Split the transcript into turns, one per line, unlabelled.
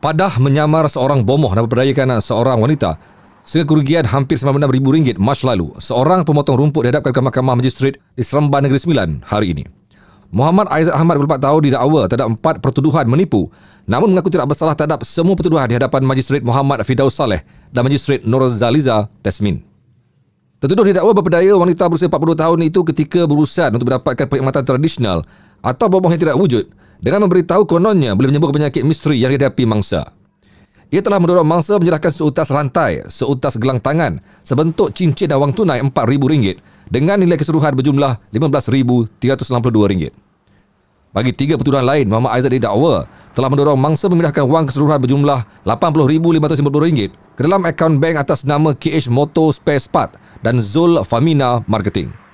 Padah menyamar seorang bomoh dan memperdayakan seorang wanita sehingga kerugian hampir rm ringgit Mac lalu. Seorang pemotong rumput dihadapkan ke Mahkamah majistret di Seremban Negeri Sembilan hari ini. Muhammad Aizat Ahmad 24 tahun didakwa terhadap empat pertuduhan menipu namun mengaku tidak bersalah terhadap semua pertuduhan di hadapan majistret Muhammad Fidaus Saleh dan Magistrate Nur Zaliza Tasmin. Tertuduh didakwa berpedaya wanita berusia 40 tahun itu ketika berurusan untuk mendapatkan perkhidmatan tradisional atau bomoh yang tidak wujud dengan memberitahu kononnya boleh menyembuhkan penyakit misteri yang dihadapi mangsa. Ia telah mendorong mangsa menyerahkan seutas rantai, seutas gelang tangan, sebentuk cincin dan wang tunai rm ringgit dengan nilai keseluruhan berjumlah rm ringgit. Bagi tiga pertuduhan lain, Muhammad Aizad didakwa telah mendorong mangsa memindahkan wang keseluruhan berjumlah rm ringgit ke dalam akaun bank atas nama KH Moto Spare Spart dan Zul Famina Marketing.